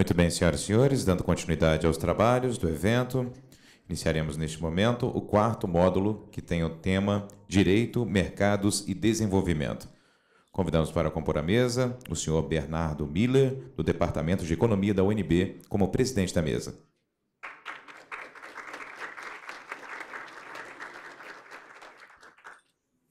Muito bem, senhoras e senhores, dando continuidade aos trabalhos do evento, iniciaremos neste momento o quarto módulo que tem o tema Direito, Mercados e Desenvolvimento. Convidamos para compor a mesa o senhor Bernardo Miller, do Departamento de Economia da UNB, como presidente da mesa.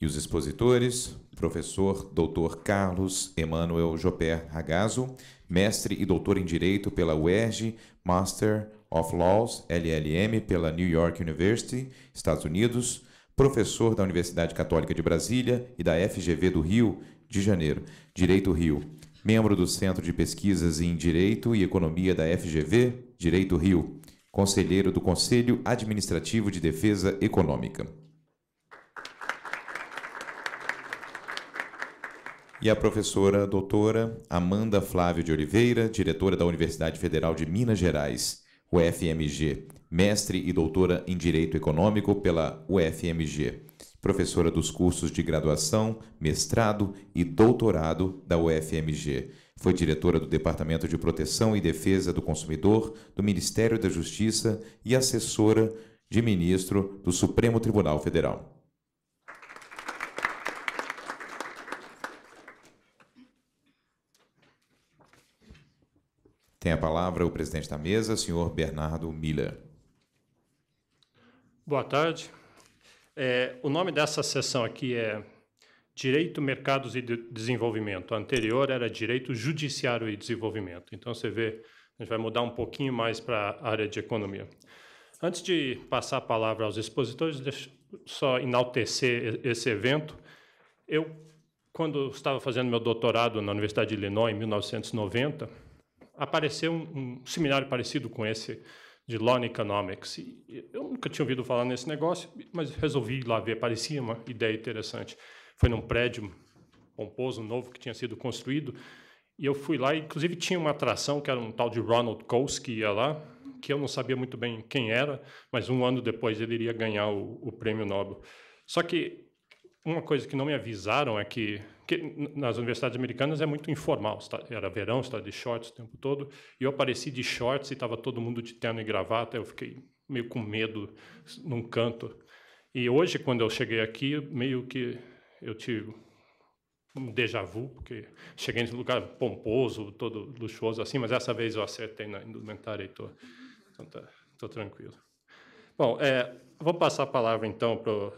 E os expositores, professor Dr. Carlos Emanuel Jopé Ragazzo mestre e doutor em Direito pela UERJ, Master of Laws, LLM, pela New York University, Estados Unidos, professor da Universidade Católica de Brasília e da FGV do Rio de Janeiro, Direito Rio, membro do Centro de Pesquisas em Direito e Economia da FGV, Direito Rio, conselheiro do Conselho Administrativo de Defesa Econômica. e a professora doutora Amanda Flávio de Oliveira, diretora da Universidade Federal de Minas Gerais, UFMG, mestre e doutora em Direito Econômico pela UFMG, professora dos cursos de graduação, mestrado e doutorado da UFMG. Foi diretora do Departamento de Proteção e Defesa do Consumidor do Ministério da Justiça e assessora de ministro do Supremo Tribunal Federal. tem a palavra o presidente da mesa, senhor Bernardo Miller. Boa tarde. É, o nome dessa sessão aqui é Direito, Mercados e Desenvolvimento. A anterior era Direito, Judiciário e Desenvolvimento. Então você vê, a gente vai mudar um pouquinho mais para a área de economia. Antes de passar a palavra aos expositores, deixa só enaltecer esse evento. Eu, quando estava fazendo meu doutorado na Universidade de Illinois, em 1990, apareceu um, um seminário parecido com esse de Law Economics. Eu nunca tinha ouvido falar nesse negócio, mas resolvi ir lá ver, parecia uma ideia interessante. Foi num prédio pomposo novo que tinha sido construído, e eu fui lá, inclusive tinha uma atração que era um tal de Ronald Coase que ia lá, que eu não sabia muito bem quem era, mas um ano depois ele iria ganhar o, o prêmio Nobel. Só que uma coisa que não me avisaram é que porque nas universidades americanas é muito informal, era verão, estava de shorts o tempo todo, e eu apareci de shorts e estava todo mundo de terno e gravata, eu fiquei meio com medo num canto. E hoje, quando eu cheguei aqui, meio que eu tive um déjà vu, porque cheguei nesse lugar pomposo, todo luxuoso assim, mas essa vez eu acertei na indumentária e estou tô tranquilo. Bom, é, vou passar a palavra então para o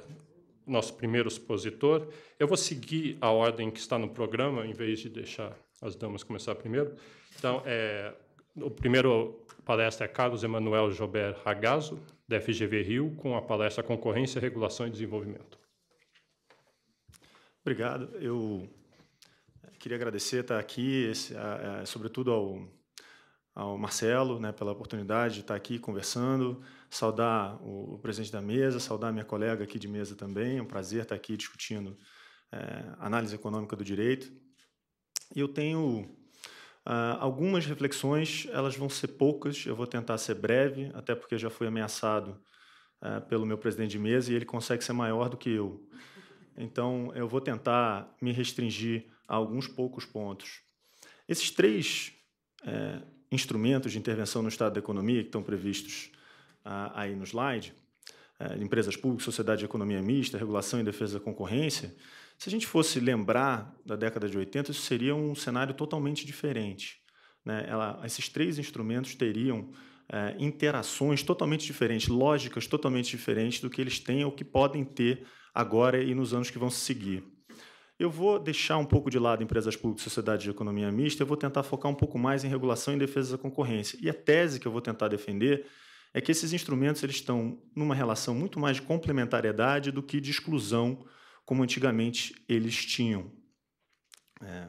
nosso primeiro expositor. Eu vou seguir a ordem que está no programa, em vez de deixar as damas começar primeiro. Então, é, o primeiro palestra é Carlos Emanuel Jober Ragazzo, da FGV Rio, com a palestra Concorrência, Regulação e Desenvolvimento. Obrigado. Eu é, queria agradecer estar aqui, esse, a, a, é, sobretudo ao, ao Marcelo, né, pela oportunidade de estar aqui conversando saudar o, presidente da mesa, saudar minha colega aqui de mesa também. É um prazer estar aqui discutindo é, análise econômica do direito. E eu tenho ah, algumas reflexões, elas vão ser poucas, eu vou tentar ser breve, até porque já fui ameaçado ah, pelo meu presidente de mesa e ele consegue ser maior do que eu. Então, eu vou tentar me restringir a alguns poucos pontos. Esses três é, instrumentos de intervenção no estado da economia que estão previstos ah, aí no slide, ah, empresas públicas, sociedade de economia mista, regulação e defesa da concorrência, se a gente fosse lembrar da década de 80, isso seria um cenário totalmente diferente. Né? Ela, esses três instrumentos teriam é, interações totalmente diferentes, lógicas totalmente diferentes do que eles têm ou que podem ter agora e nos anos que vão se seguir. Eu vou deixar um pouco de lado empresas públicas, sociedade de economia mista, eu vou tentar focar um pouco mais em regulação e defesa da concorrência. E a tese que eu vou tentar defender é que esses instrumentos eles estão numa relação muito mais de complementariedade do que de exclusão, como antigamente eles tinham. É...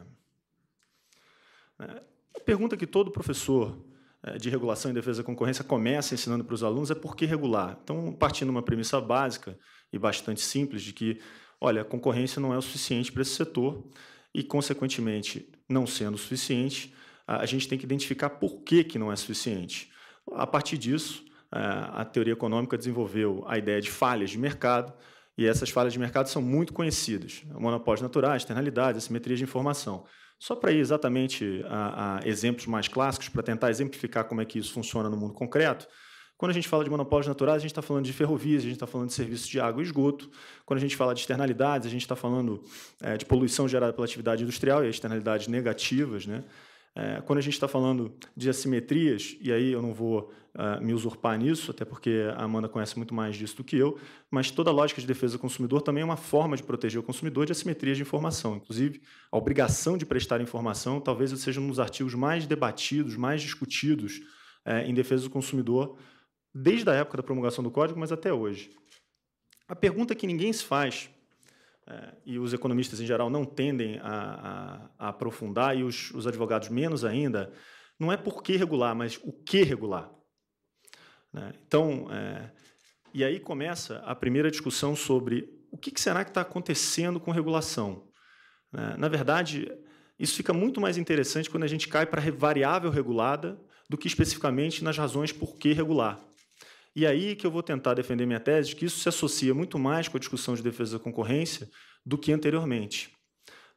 é a pergunta que todo professor é, de regulação e defesa da concorrência começa ensinando para os alunos é por que regular. Então, partindo de uma premissa básica e bastante simples de que, olha, a concorrência não é o suficiente para esse setor e, consequentemente, não sendo o suficiente, a gente tem que identificar por que, que não é suficiente. A partir disso, é, a teoria econômica desenvolveu a ideia de falhas de mercado, e essas falhas de mercado são muito conhecidas: monopólios naturais, externalidades, assimetrias de informação. Só para ir exatamente a, a exemplos mais clássicos, para tentar exemplificar como é que isso funciona no mundo concreto, quando a gente fala de monopólios naturais, a gente está falando de ferrovias, a gente está falando de serviços de água e esgoto. Quando a gente fala de externalidades, a gente está falando é, de poluição gerada pela atividade industrial e externalidades negativas. Né? É, quando a gente está falando de assimetrias, e aí eu não vou uh, me usurpar nisso, até porque a Amanda conhece muito mais disso do que eu, mas toda a lógica de defesa do consumidor também é uma forma de proteger o consumidor de assimetrias de informação. Inclusive, a obrigação de prestar informação talvez seja um dos artigos mais debatidos, mais discutidos é, em defesa do consumidor, desde a época da promulgação do código, mas até hoje. A pergunta que ninguém se faz é, e os economistas em geral não tendem a, a, a aprofundar, e os, os, advogados menos ainda, não é por que regular, mas o que regular. Né? Então, é, e aí começa a primeira discussão sobre o que, que será que está acontecendo com regulação. Né? Na verdade, isso fica muito mais interessante quando a gente cai para variável regulada do que especificamente nas razões por que regular. E aí que eu vou tentar defender minha tese de que isso se associa muito mais com a discussão de defesa da concorrência do que anteriormente.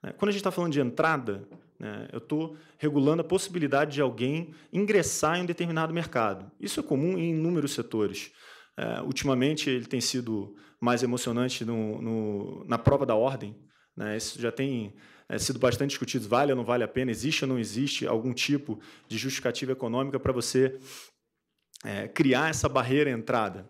Né? Quando a gente está falando de entrada, né, eu estou regulando a possibilidade de alguém ingressar em um determinado mercado. Isso é comum em inúmeros setores. É, ultimamente, ele tem sido mais emocionante no, no, na prova da ordem. Né? Isso já tem é, sido bastante discutido: vale ou não vale a pena? Existe ou não existe algum tipo de justificativa econômica para você é, criar essa barreira à entrada.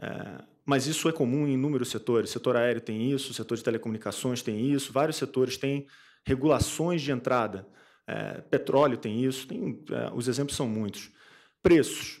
É, mas isso é comum em inúmeros setores. O setor aéreo tem isso, o setor de telecomunicações tem isso, vários setores têm regulações de entrada. É, petróleo tem isso, tem, é, os exemplos são muitos. Preços.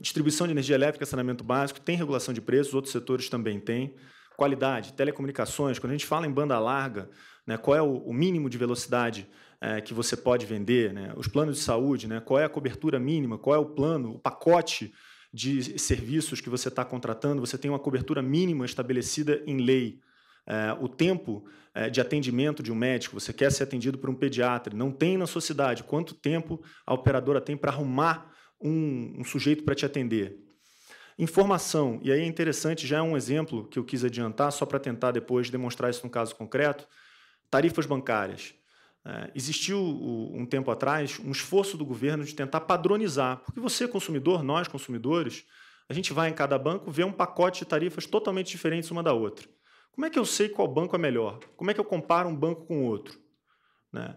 Distribuição de energia elétrica, saneamento básico, tem regulação de preços, outros setores também têm. Qualidade, telecomunicações, quando a gente fala em banda larga, né, qual é o, o mínimo de velocidade é, que você pode vender, né? os planos de saúde, né? qual é a cobertura mínima, qual é o plano, o pacote de serviços que você está contratando, você tem uma cobertura mínima estabelecida em lei. É, o tempo é, de atendimento de um médico, você quer ser atendido por um pediatra, não tem na sua cidade. Quanto tempo a operadora tem para arrumar um, um sujeito para te atender? Informação, e aí é interessante, já é um exemplo que eu quis adiantar, só para tentar depois demonstrar isso num caso concreto. Tarifas bancárias. É, existiu um tempo atrás um esforço do governo de tentar padronizar, porque você, consumidor, nós, consumidores, a gente vai em cada banco ver um pacote de tarifas totalmente diferentes uma da outra. Como é que eu sei qual banco é melhor? Como é que eu comparo um banco com outro? Né?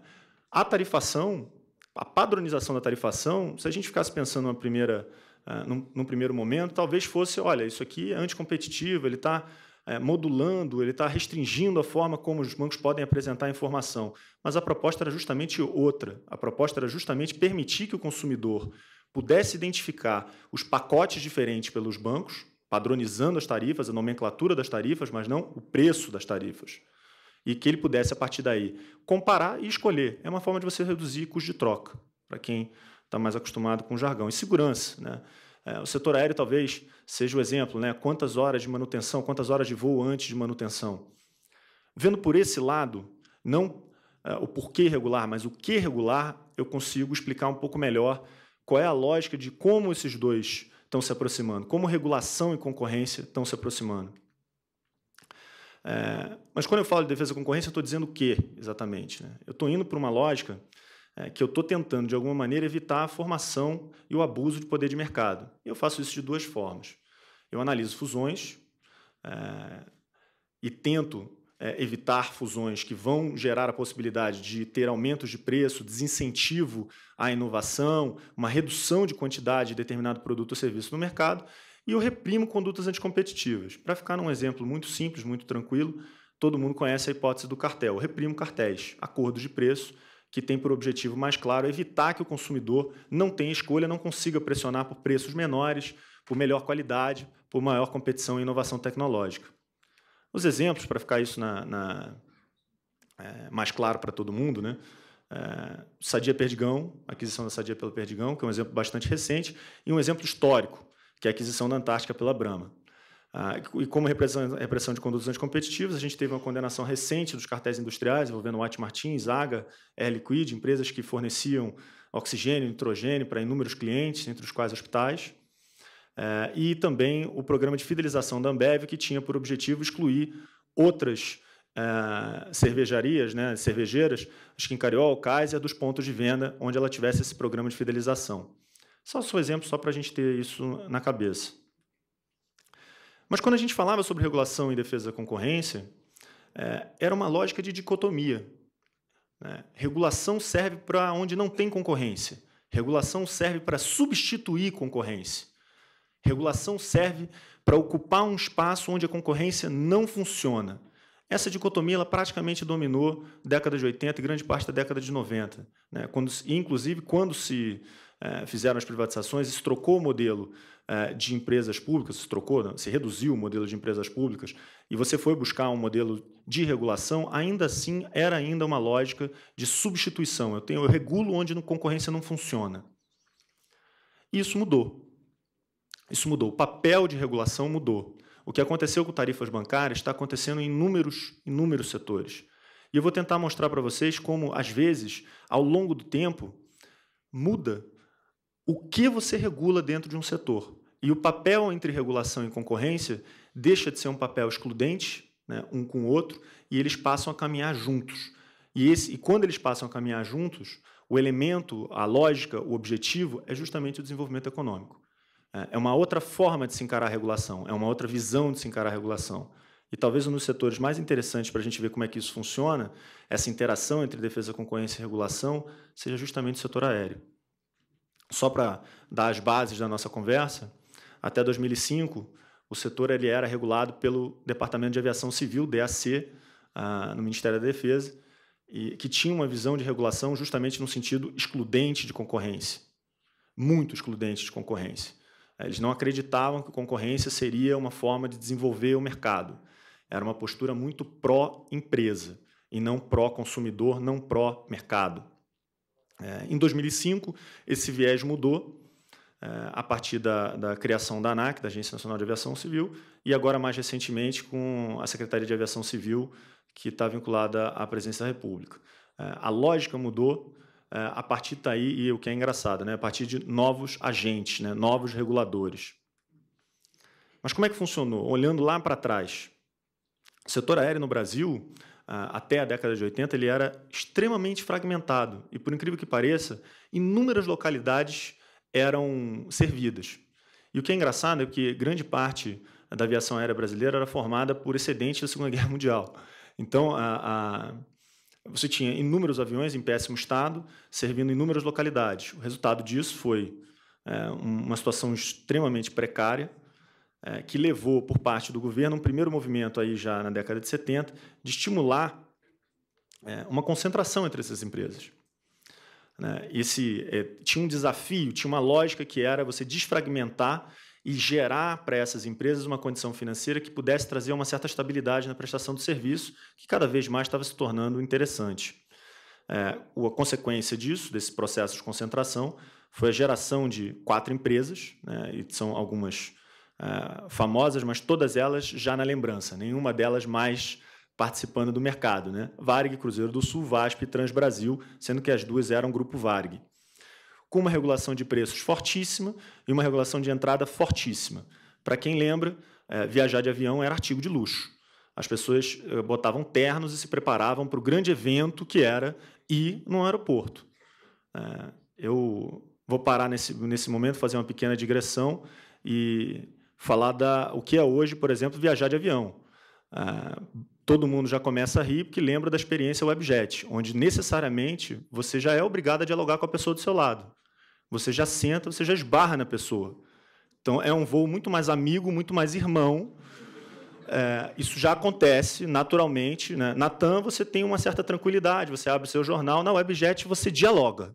A tarifação, a padronização da tarifação, se a gente ficasse pensando numa primeira, ah, num primeiro momento, talvez fosse, olha, isso aqui é anticompetitivo, ele está é, modulando, ele está restringindo a forma como os bancos podem apresentar a informação. Mas a proposta era justamente outra. A proposta era justamente permitir que o consumidor pudesse identificar os pacotes diferentes pelos bancos, padronizando as tarifas, a nomenclatura das tarifas, mas não o preço das tarifas. E que ele pudesse, a partir daí, comparar e escolher. É uma forma de você reduzir custo de troca, para quem está mais acostumado com o jargão. E segurança. Né? É, o setor aéreo talvez seja o exemplo, né? Quantas horas de manutenção, quantas horas de voo antes de manutenção. Vendo por esse lado, não é, o porquê regular, mas o que regular, eu consigo explicar um pouco melhor qual é a lógica de como esses dois estão se aproximando, como regulação e concorrência estão se aproximando. É, mas quando eu falo de defesa da concorrência, eu estou dizendo o que exatamente? Né? Eu estou indo para uma lógica é, que eu estou tentando, de alguma maneira, evitar a formação e o abuso de poder de mercado. Eu faço isso de duas formas. Eu analiso fusões é, e tento é, evitar fusões que vão gerar a possibilidade de ter aumentos de preço, desincentivo à inovação, uma redução de quantidade de determinado produto ou serviço no mercado. E eu reprimo condutas anticompetitivas. Para ficar num exemplo muito simples, muito tranquilo, todo mundo conhece a hipótese do cartel. Eu reprimo cartéis, acordos de preço que tem por objetivo mais claro evitar que o consumidor não tenha escolha, não consiga pressionar por preços menores, por melhor qualidade, por maior competição e inovação tecnológica. Os exemplos, para ficar isso na, na, é, mais claro para todo mundo, né? É, Sadia Perdigão, aquisição da Sadia pelo Perdigão, que é um exemplo bastante recente, e um exemplo histórico, que é a aquisição da Antártica pela Brahma. Ah, e como repressão, de condutas anticompetitivas, a gente teve uma condenação recente dos cartéis industriais, envolvendo White Martins, Aga, Air Liquid, empresas que forneciam oxigênio, nitrogênio para inúmeros clientes, entre os quais hospitais. É, e também o programa de fidelização da Ambev, que tinha por objetivo excluir outras é, cervejarias, né, cervejeiras, acho que Cariol, Kaiser, dos pontos de venda onde ela tivesse esse programa de fidelização. Só um exemplo, só para a gente ter isso na cabeça. Mas quando a gente falava sobre regulação e defesa da concorrência, é, era uma lógica de dicotomia. Né? Regulação serve para onde não tem concorrência. Regulação serve para substituir concorrência. Regulação serve para ocupar um espaço onde a concorrência não funciona. Essa dicotomia ela praticamente dominou década de 80 e grande parte da década de 90, né? quando, inclusive quando se eh, fizeram as privatizações, se trocou o modelo eh, de empresas públicas, se trocou, se reduziu o modelo de empresas públicas, e você foi buscar um modelo de regulação, ainda assim era ainda uma lógica de substituição. Eu, tenho, eu regulo onde a concorrência não funciona. E isso mudou. Isso mudou. O papel de regulação mudou. O que aconteceu com tarifas bancárias está acontecendo em inúmeros, inúmeros setores. E eu vou tentar mostrar para vocês como, às vezes, ao longo do tempo, muda o que você regula dentro de um setor. E o papel entre regulação e concorrência deixa de ser um papel excludente, né, um com o outro, e eles passam a caminhar juntos. E, esse, e quando eles passam a caminhar juntos, o elemento, a lógica, o objetivo é justamente o desenvolvimento econômico. É, é uma outra forma de se encarar a regulação, é uma outra visão de se encarar a regulação. E talvez um dos setores mais interessantes para a gente ver como é que isso funciona, essa interação entre defesa, concorrência e regulação, seja justamente o setor aéreo. Só para dar as bases da nossa conversa, até 2005 o setor ele era regulado pelo Departamento de Aviação Civil (DAC) uh, ah, no Ministério da Defesa, e, que tinha uma visão de regulação justamente no sentido excludente de concorrência, muito excludente de concorrência. Eles não acreditavam que concorrência seria uma forma de desenvolver o mercado. Era uma postura muito pró-empresa e não pró-consumidor, não pró-mercado. É, em 2005, esse viés mudou é, a partir da, da, criação da ANAC, da Agência Nacional de Aviação Civil, e agora, mais recentemente, com a Secretaria de Aviação Civil, que está vinculada à Presidência da República. É, a lógica mudou é, a partir daí, tá e o que é engraçado, né, a partir de novos agentes, né, novos reguladores. Mas como é que funcionou? Olhando lá para trás, o setor aéreo no Brasil ah, até a década de 80, ele era extremamente fragmentado. E, por incrível que pareça, inúmeras localidades eram servidas. E o que é engraçado é que grande parte da aviação aérea brasileira era formada por excedentes da Segunda Guerra Mundial. Então, a, a, você tinha inúmeros aviões em péssimo estado, servindo inúmeras localidades. O resultado disso foi é, uma situação extremamente precária, é, que levou por parte do governo um primeiro movimento aí já na década de 70 de estimular é, uma concentração entre essas empresas. Né? Esse é, tinha um desafio, tinha uma lógica que era você desfragmentar e gerar para essas empresas uma condição financeira que pudesse trazer uma certa estabilidade na prestação do serviço, que cada vez mais estava se tornando interessante. a consequência disso, desse processo de concentração, foi a geração de quatro empresas, né? e são algumas ah, famosas, mas todas elas já na lembrança, nenhuma delas mais participando do mercado. Né? Varg, Cruzeiro do Sul, VASP e Transbrasil, sendo que as duas eram grupo Varg. Com uma regulação de preços fortíssima e uma regulação de entrada fortíssima. Para quem lembra, eh, viajar de avião era artigo de luxo. As pessoas eh, botavam ternos e se preparavam para o grande evento que era ir num aeroporto. Eh, eu vou parar nesse, nesse momento, fazer uma pequena digressão e falar da o que é hoje, por exemplo, viajar de avião. Ah, todo mundo já começa a rir porque lembra da experiência Webjet, onde necessariamente você já é obrigado a dialogar com a pessoa do seu lado. Você já senta, você já esbarra na pessoa. Então é um voo muito mais amigo, muito mais irmão. É, isso já acontece naturalmente. Né? Na TAM você tem uma certa tranquilidade, você abre seu jornal, na Webjet você dialoga.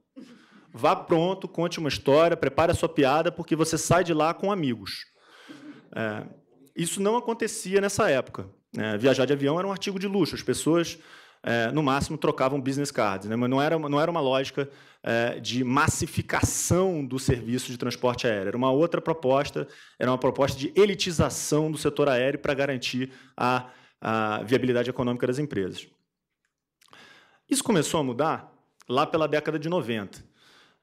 Vá pronto, conte uma história, prepare a sua piada, porque você sai de lá com amigos. É, isso não acontecia nessa época. Né? Viajar de avião era um artigo de luxo, as pessoas, é, no máximo, trocavam business cards, né? mas não era, não era uma lógica é, de massificação do serviço de transporte aéreo. Era uma outra proposta, era uma proposta de elitização do setor aéreo para garantir a, a viabilidade econômica das empresas. Isso começou a mudar lá pela década de 90.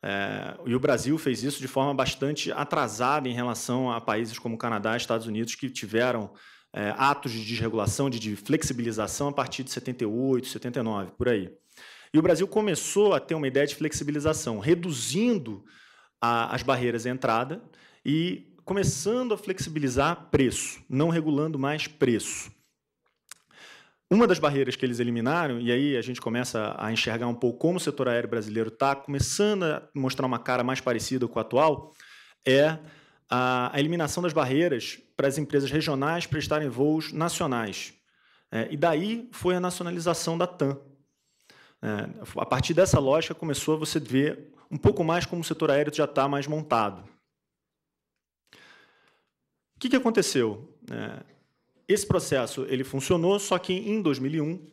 É, e o Brasil fez isso de forma bastante atrasada em relação a países como Canadá e Estados Unidos, que tiveram é, atos de desregulação, de, de, flexibilização a partir de 78, 79, por aí. E o Brasil começou a ter uma ideia de flexibilização, reduzindo a, as barreiras de entrada e começando a flexibilizar preço, não regulando mais preço. Uma das barreiras que eles eliminaram, e aí a gente começa a enxergar um pouco como o setor aéreo brasileiro está começando a mostrar uma cara mais parecida com a atual, é a, eliminação das barreiras para as empresas regionais prestarem voos nacionais. É, e daí foi a nacionalização da TAM. É, a partir dessa lógica começou a você ver um pouco mais como o setor aéreo já está mais montado. O que, que aconteceu? É, esse processo ele funcionou, só que em 2001,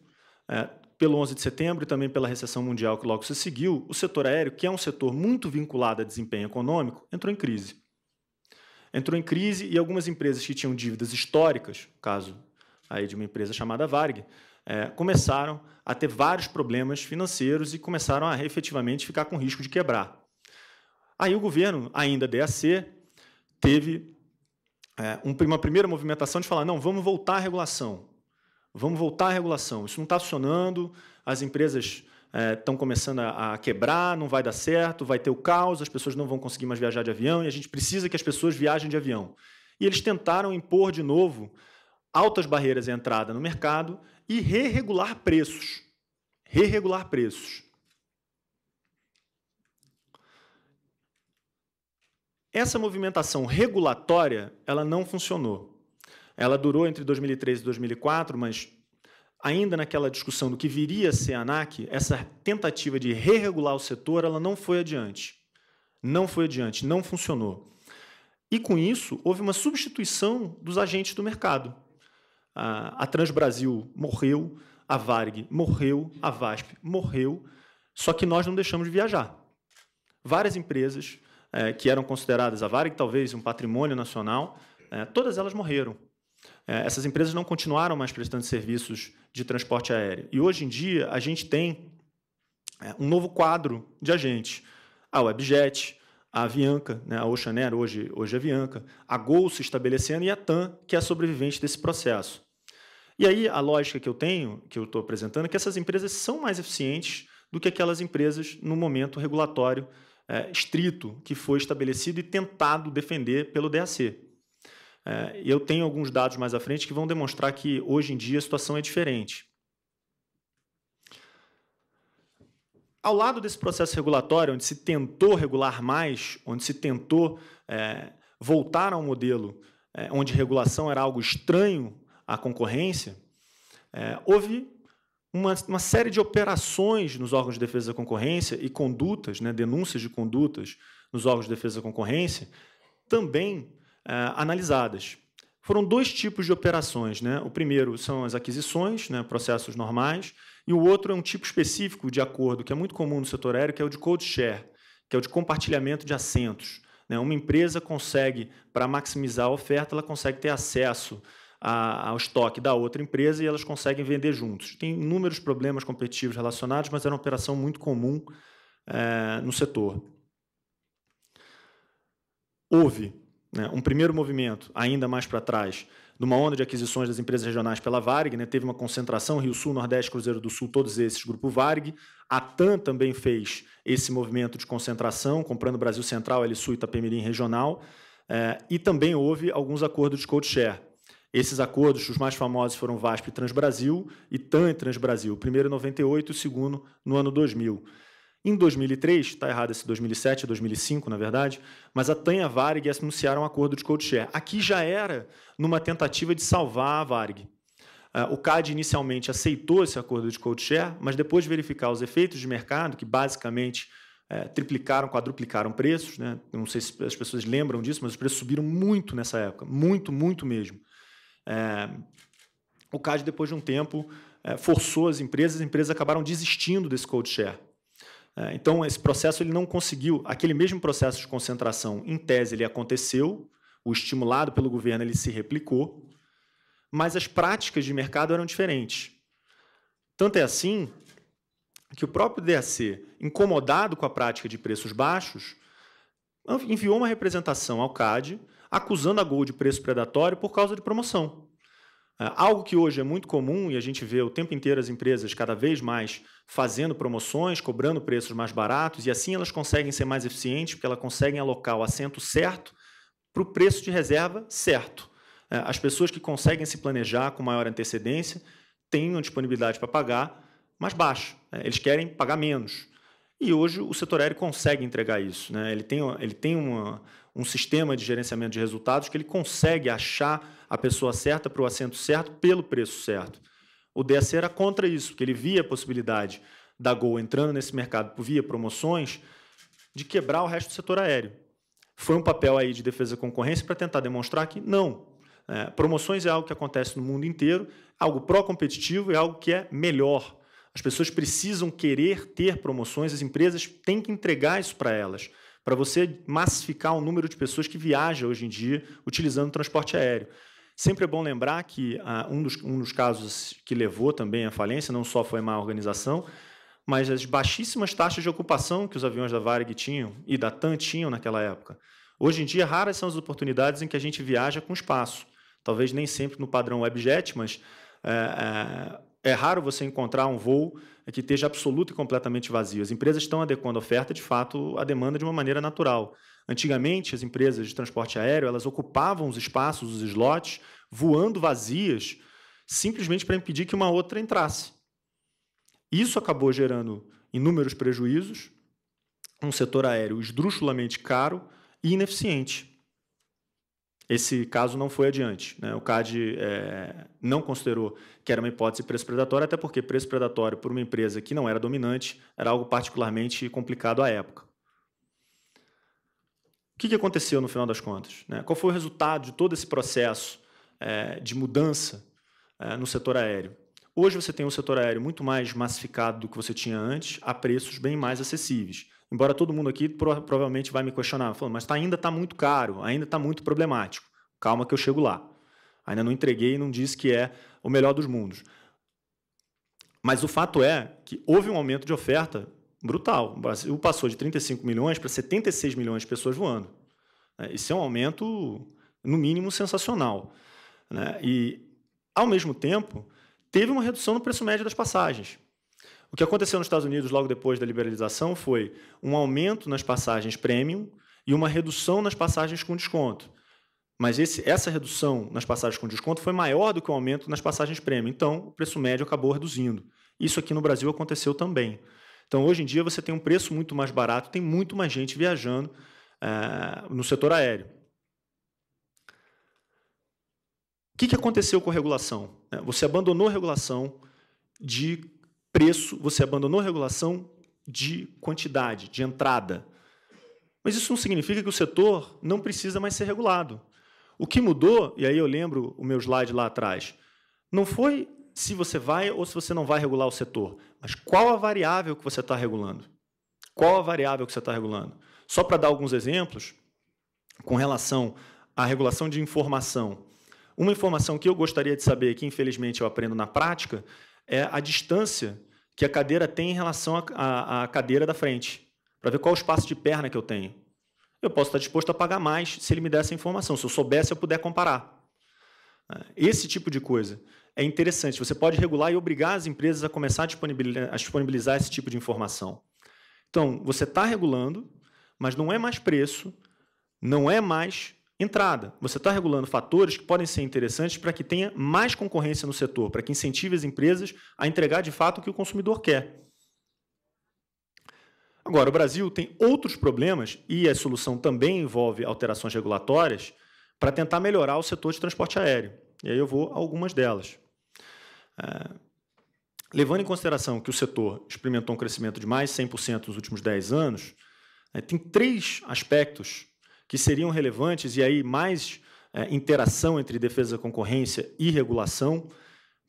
é, pelo 11 de setembro e também pela recessão mundial que logo se seguiu, o setor aéreo, que é um setor muito vinculado a desempenho econômico, entrou em crise. Entrou em crise e algumas empresas que tinham dívidas históricas, caso aí de uma empresa chamada Varg, é, começaram a ter vários problemas financeiros e começaram a efetivamente ficar com risco de quebrar. Aí o governo, ainda DAC, teve é, uma primeira movimentação de falar: não, vamos voltar à regulação. Vamos voltar à regulação. Isso não está funcionando, as empresas estão é, começando a, a, quebrar, não vai dar certo, vai ter o caos, as pessoas não vão conseguir mais viajar de avião e a gente precisa que as pessoas viajem de avião. E eles tentaram impor de novo altas barreiras à entrada no mercado e re-regular preços. Re-regular preços. Essa movimentação regulatória, ela não funcionou. Ela durou entre 2013 e 2004, mas ainda naquela discussão do que viria a ser a ANAC, essa tentativa de reregular o setor, ela não foi adiante. Não foi adiante, não funcionou. E com isso, houve uma substituição dos agentes do mercado. A Transbrasil morreu, a Varg morreu, a VASP morreu, só que nós não deixamos de viajar. Várias empresas é, que eram consideradas a Varig talvez um patrimônio nacional, é, todas elas morreram. É, essas empresas não continuaram mais prestando serviços de transporte aéreo. E hoje em dia a gente tem é, um novo quadro de agentes. A Webjet, a Avianca, né, a Oceanair, hoje, hoje é a Avianca, a Gol se estabelecendo e a TAM, que é a sobrevivente desse processo. E aí a lógica que eu tenho, que eu estou apresentando, é que essas empresas são mais eficientes do que aquelas empresas no momento regulatório é, estrito que foi estabelecido e tentado defender pelo DAC. É, eu tenho alguns dados mais à frente que vão demonstrar que hoje em dia a situação é diferente. Ao lado desse processo regulatório, onde se tentou regular mais, onde se tentou é, voltar ao modelo é, onde regulação era algo estranho à concorrência, é, houve uma, uma, série de operações nos órgãos de defesa da concorrência e condutas, né, denúncias de condutas nos órgãos de defesa da concorrência, também é, analisadas. Foram dois tipos de operações. Né? O primeiro são as aquisições, né, processos normais, e o outro é um tipo específico de acordo que é muito comum no setor aéreo, que é o de code share, que é o de compartilhamento de assentos. Né? Uma empresa consegue, para maximizar a oferta, ela consegue ter acesso a, ao estoque da outra empresa e elas conseguem vender juntos. Tem inúmeros problemas competitivos relacionados, mas era uma operação muito comum é, no setor. Houve né, um primeiro movimento, ainda mais para trás, numa onda de aquisições das empresas regionais pela Varg, né, teve uma concentração Rio Sul, Nordeste, Cruzeiro do Sul, todos esses, grupo Varg. A TAM também fez esse movimento de concentração, comprando Brasil Central, L Sul e Itapemirim Regional. É, e também houve alguns acordos de code share. Esses acordos, os mais famosos foram VASP Trans Transbrasil e TAN Trans Transbrasil, o primeiro em 98 o segundo no ano 2000. Em 2003, está errado esse 2007, 2005, na verdade, mas a TAN e a Varig anunciaram um acordo de code-share. Aqui já era numa tentativa de salvar a Varig. Ah, o CAD inicialmente aceitou esse acordo de code-share, mas depois de verificar os efeitos de mercado, que basicamente é, triplicaram, quadruplicaram preços, né? não sei se as pessoas lembram disso, mas os preços subiram muito nessa época, muito, muito mesmo. É, o CAD, depois de um tempo, é, forçou as empresas, as empresas acabaram desistindo desse code share. É, então, esse processo ele não conseguiu, aquele mesmo processo de concentração, em tese, ele aconteceu, o estimulado pelo governo ele se replicou, mas as práticas de mercado eram diferentes. Tanto é assim que o próprio DAC, incomodado com a prática de preços baixos, enviou uma representação ao CAD acusando a Gol de preço predatório por causa de promoção. É, algo que hoje é muito comum e a gente vê o tempo inteiro as empresas cada vez mais fazendo promoções, cobrando preços mais baratos, e assim elas conseguem ser mais eficientes, porque elas conseguem alocar o assento certo para o preço de reserva certo. É, as pessoas que conseguem se planejar com maior antecedência têm uma disponibilidade para pagar mais baixa, é, eles querem pagar menos. E hoje o setor aéreo consegue entregar isso. Né? Ele tem, ele tem uma, um sistema de gerenciamento de resultados que ele consegue achar a pessoa certa para o assento certo pelo preço certo. O DSC era contra isso, porque ele via a possibilidade da Gol entrando nesse mercado via promoções de quebrar o resto do setor aéreo. Foi um papel aí de defesa da concorrência para tentar demonstrar que não. É, promoções é algo que acontece no mundo inteiro, algo pró-competitivo e é algo que é melhor. As pessoas precisam querer ter promoções, as empresas têm que entregar isso para elas para você massificar o número de pessoas que viaja hoje em dia utilizando o transporte aéreo. Sempre é bom lembrar que ah, um, dos, um dos casos que levou também à falência não só foi má organização, mas as baixíssimas taxas de ocupação que os aviões da Varig tinham e da TAM tinham naquela época. Hoje em dia, raras são as oportunidades em que a gente viaja com espaço. Talvez nem sempre no padrão Webjet, mas é, é, é raro você encontrar um voo é que esteja absoluto e completamente vazio. As empresas estão adequando a oferta, de fato, à demanda de uma maneira natural. Antigamente, as empresas de transporte aéreo elas ocupavam os espaços, os slots, voando vazias, simplesmente para impedir que uma outra entrasse. Isso acabou gerando inúmeros prejuízos, um setor aéreo esdrúxulamente caro e ineficiente esse caso não foi adiante. Né? O CAD é, não considerou que era uma hipótese preço predatório, até porque preço predatório por uma empresa que não era dominante era algo particularmente complicado à época. O que, que aconteceu no final das contas? Né? Qual foi o resultado de todo esse processo é, de mudança é, no setor aéreo? Hoje você tem um setor aéreo muito mais massificado do que você tinha antes, a preços bem mais acessíveis embora todo mundo aqui provavelmente vai me questionar, falando, mas tá, ainda está muito caro, ainda está muito problemático. Calma que eu chego lá. Ainda não entreguei e não disse que é o melhor dos mundos. Mas o fato é que houve um aumento de oferta brutal. O Brasil passou de 35 milhões para 76 milhões de pessoas voando. É, isso é um aumento, no mínimo, sensacional. Né? E, ao mesmo tempo, teve uma redução no preço médio das passagens. O que aconteceu nos Estados Unidos logo depois da liberalização foi um aumento nas passagens premium e uma redução nas passagens com desconto. Mas esse, essa redução nas passagens com desconto foi maior do que o aumento nas passagens premium. Então, o preço médio acabou reduzindo. Isso aqui no Brasil aconteceu também. Então, hoje em dia, você tem um preço muito mais barato, tem muito mais gente viajando uh, no setor aéreo. O que, que aconteceu com a regulação? Você abandonou a regulação de preço, você abandonou a regulação de quantidade, de entrada. Mas isso não significa que o setor não precisa mais ser regulado. O que mudou, e aí eu lembro o meu slide lá atrás, não foi se você vai ou se você não vai regular o setor, mas qual a variável que você está regulando. Qual a variável que você está regulando? Só para dar alguns exemplos, com relação à regulação de informação. Uma informação que eu gostaria de saber, que infelizmente eu aprendo na prática, é a distância que a cadeira tem em relação à cadeira da frente, para ver qual o espaço de perna que eu tenho. Eu posso estar disposto a pagar mais se ele me der essa informação. Se eu soubesse, eu puder comparar. É, esse tipo de coisa é interessante. Você pode regular e obrigar as empresas a começar a disponibilizar esse tipo de informação. Então, você está regulando, mas não é mais preço, não é mais Entrada. Você está regulando fatores que podem ser interessantes para que tenha mais concorrência no setor, para que incentive as empresas a entregar de fato o que o consumidor quer. Agora, o Brasil tem outros problemas, e a solução também envolve alterações regulatórias, para tentar melhorar o setor de transporte aéreo. E aí eu vou a algumas delas. É... Levando em consideração que o setor experimentou um crescimento de mais de 100% nos últimos 10 anos, é, tem três aspectos que seriam relevantes, e aí mais é, interação entre defesa da concorrência e regulação,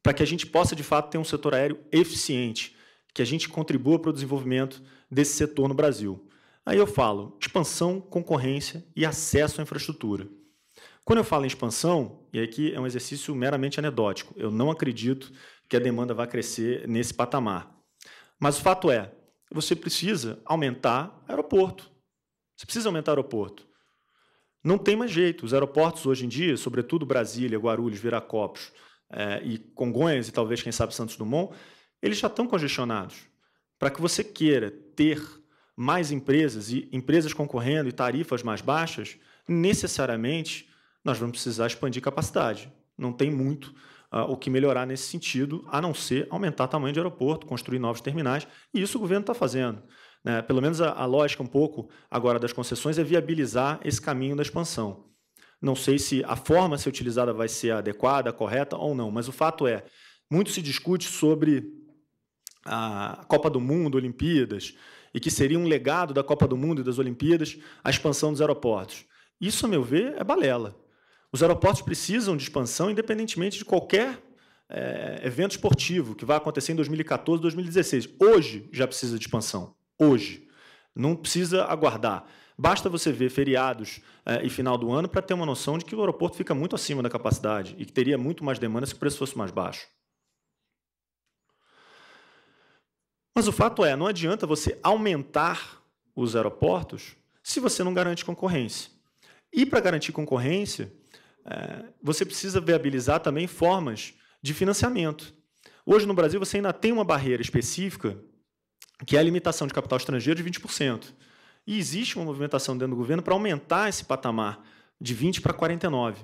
para que a gente possa, de fato, ter um setor aéreo eficiente, que a gente contribua para o desenvolvimento desse setor no Brasil. Aí eu falo expansão, concorrência e acesso à infraestrutura. Quando eu falo em expansão, e aqui é um exercício meramente anedótico, eu não acredito que a demanda vá crescer nesse patamar. Mas o fato é, você precisa aumentar aeroporto. Você precisa aumentar aeroporto não tem mais jeito. Os aeroportos hoje em dia, sobretudo Brasília, Guarulhos, Viracopos é, e Congonhas e talvez, quem sabe, Santos Dumont, eles já estão congestionados. Para que você queira ter mais empresas e empresas concorrendo e tarifas mais baixas, necessariamente nós vamos precisar expandir capacidade. Não tem muito uh, o que melhorar nesse sentido, a não ser aumentar o tamanho de aeroporto, construir novos terminais, e isso o governo está fazendo. Né? Pelo menos a, a lógica um pouco agora das concessões é viabilizar esse caminho da expansão. Não sei se a forma a ser utilizada vai ser adequada, correta ou não, mas o fato é, muito se discute sobre a Copa do Mundo, Olimpíadas, e que seria um legado da Copa do Mundo e das Olimpíadas a expansão dos aeroportos. Isso, a meu ver, é balela. Os aeroportos precisam de expansão independentemente de qualquer é, evento esportivo que vai acontecer em 2014, 2016. Hoje já precisa de expansão hoje. Não precisa aguardar. Basta você ver feriados eh, e final do ano para ter uma noção de que o aeroporto fica muito acima da capacidade e que teria muito mais demanda se o preço fosse mais baixo. Mas o fato é, não adianta você aumentar os aeroportos se você não garante concorrência. E para garantir concorrência, eh, você precisa viabilizar também formas de financiamento. Hoje no Brasil você ainda tem uma barreira específica que é a limitação de capital estrangeiro de 20%. E existe uma movimentação dentro do governo para aumentar esse patamar de 20 para 49.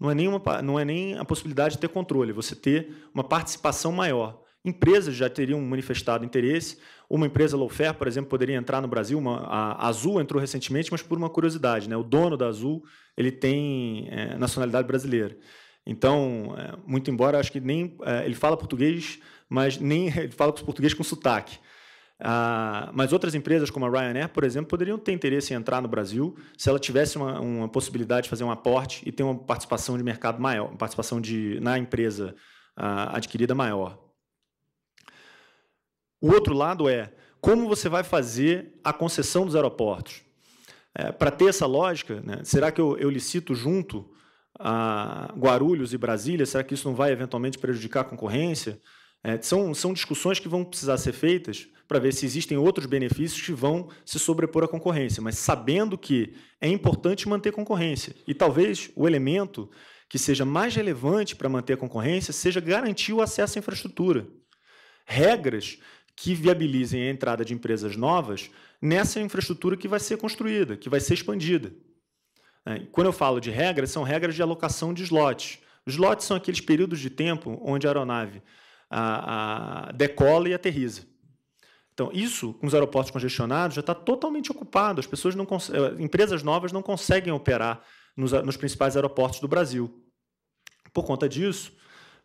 Não é, nenhuma, não é nem a possibilidade de ter controle, você ter uma participação maior. Empresas já teriam manifestado interesse. Uma empresa fare, por exemplo, poderia entrar no Brasil. Uma, a Azul entrou recentemente, mas por uma curiosidade. Né? O dono da Azul ele tem é, nacionalidade brasileira. Então, é, muito embora, acho que nem é, ele fala português, mas nem ele fala português com sotaque. Ah, mas outras empresas, como a Ryanair, por exemplo, poderiam ter interesse em entrar no Brasil se ela tivesse uma, uma possibilidade de fazer um aporte e ter uma participação de mercado maior, participação de, na empresa ah, adquirida maior. O outro lado é como você vai fazer a concessão dos aeroportos. É, Para ter essa lógica, né, será que eu, eu licito junto a Guarulhos e Brasília? Será que isso não vai eventualmente prejudicar a concorrência? É, são, são discussões que vão precisar ser feitas para ver se existem outros benefícios que vão se sobrepor à concorrência, mas sabendo que é importante manter concorrência. E talvez o elemento que seja mais relevante para manter a concorrência seja garantir o acesso à infraestrutura. Regras que viabilizem a entrada de empresas novas nessa infraestrutura que vai ser construída, que vai ser expandida. É, quando eu falo de regras, são regras de alocação de slots. Os slots são aqueles períodos de tempo onde a aeronave a, a decola e aterriza. Então, isso, com os aeroportos congestionados, já está totalmente ocupado. As pessoas não eh, empresas novas não conseguem operar nos, nos principais aeroportos do Brasil. Por conta disso,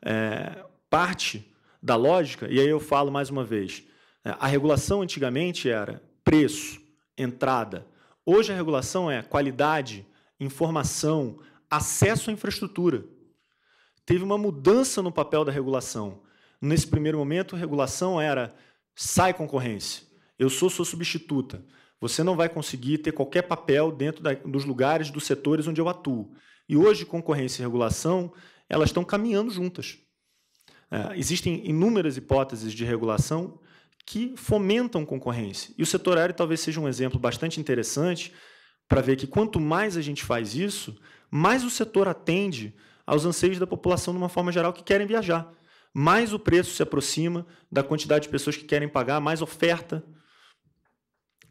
é, parte da lógica, e aí eu falo mais uma vez, é, a regulação antigamente era preço, entrada. Hoje a regulação é qualidade, informação, acesso à infraestrutura. Teve uma mudança no papel da regulação nesse primeiro momento, a regulação era sai concorrência, eu sou sua substituta. Você não vai conseguir ter qualquer papel dentro da, dos lugares, dos setores onde eu atuo. E hoje, concorrência e regulação, elas estão caminhando juntas. É, existem inúmeras hipóteses de regulação que fomentam concorrência. E o setor aéreo talvez seja um exemplo bastante interessante para ver que quanto mais a gente faz isso, mais o setor atende aos anseios da população de uma forma geral que querem viajar mais o preço se aproxima da quantidade de pessoas que querem pagar, mais oferta.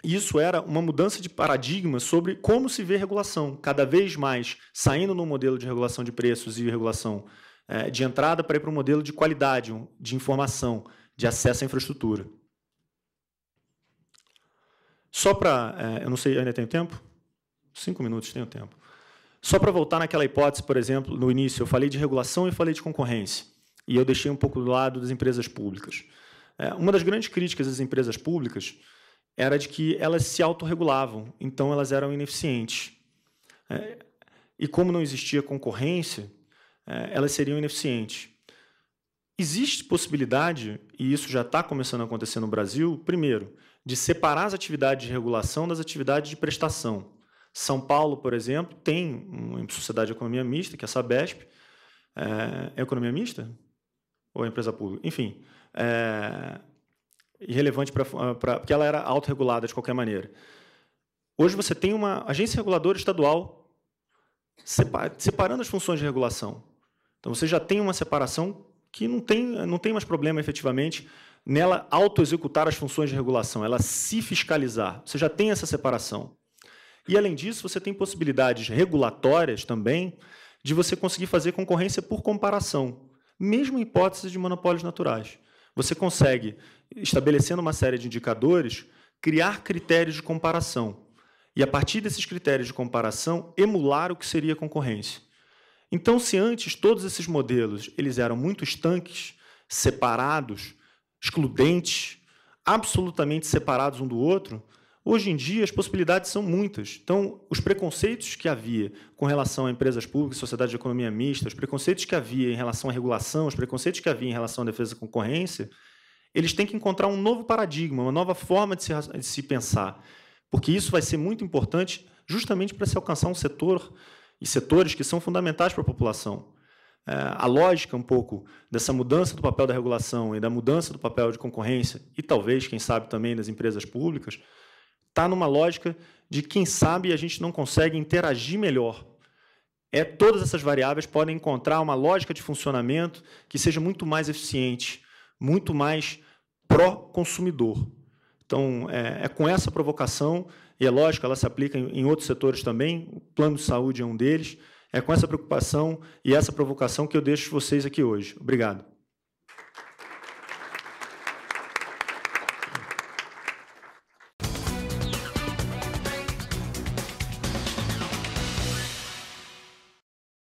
Isso era uma mudança de paradigma sobre como se vê regulação, cada vez mais saindo no modelo de regulação de preços e regulação é, de entrada para ir para um modelo de qualidade, de informação, de acesso à infraestrutura. Só para. É, eu não sei, ainda tenho tempo? Cinco minutos, tenho tempo. Só para voltar naquela hipótese, por exemplo, no início, eu falei de regulação e falei de concorrência. E eu deixei um pouco do lado das empresas públicas. É, uma das grandes críticas das empresas públicas era de que elas se autorregulavam, então elas eram ineficientes. É, e como não existia concorrência, é, elas seriam ineficientes. Existe possibilidade, e isso já está começando a acontecer no Brasil, primeiro, de separar as atividades de regulação das atividades de prestação. São Paulo, por exemplo, tem uma sociedade de economia mista, que é a Sabesp. É, é economia mista? ou empresa pública, enfim, é, irrelevante para ah, porque ela era autorregulada de qualquer maneira. Hoje você tem uma agência reguladora estadual separando as funções de regulação. Então você já tem uma separação que não tem, não tem mais problema efetivamente nela auto-executar as funções de regulação, ela se fiscalizar. Você já tem essa separação. E, além disso, você tem possibilidades regulatórias também de você conseguir fazer concorrência por comparação mesmo em hipótese de monopólios naturais. Você consegue, estabelecendo uma série de indicadores, criar critérios de comparação. E, a partir desses critérios de comparação, emular o que seria a concorrência. Então, se antes todos esses modelos eles eram muito estanques, separados, excludentes, absolutamente separados um do outro, Hoje em dia, as possibilidades são muitas. Então, os preconceitos que havia com relação a empresas públicas, sociedade de economia mista, os preconceitos que havia em relação à regulação, os preconceitos que havia em relação à defesa da concorrência, eles têm que encontrar um novo paradigma, uma nova forma de se, de se pensar. Porque isso vai ser muito importante justamente para se alcançar um setor e setores que são fundamentais para a população. É, a lógica um pouco dessa mudança do papel da regulação e da mudança do papel de concorrência, e talvez, quem sabe, também das empresas públicas, está numa lógica de quem sabe a gente não consegue interagir melhor. É todas essas variáveis podem encontrar uma lógica de funcionamento que seja muito mais eficiente, muito mais pró-consumidor. Então, é, é, com essa provocação, e é lógico, ela se aplica em, em outros setores também, o plano de saúde é um deles, é com essa preocupação e essa provocação que eu deixo vocês aqui hoje. Obrigado.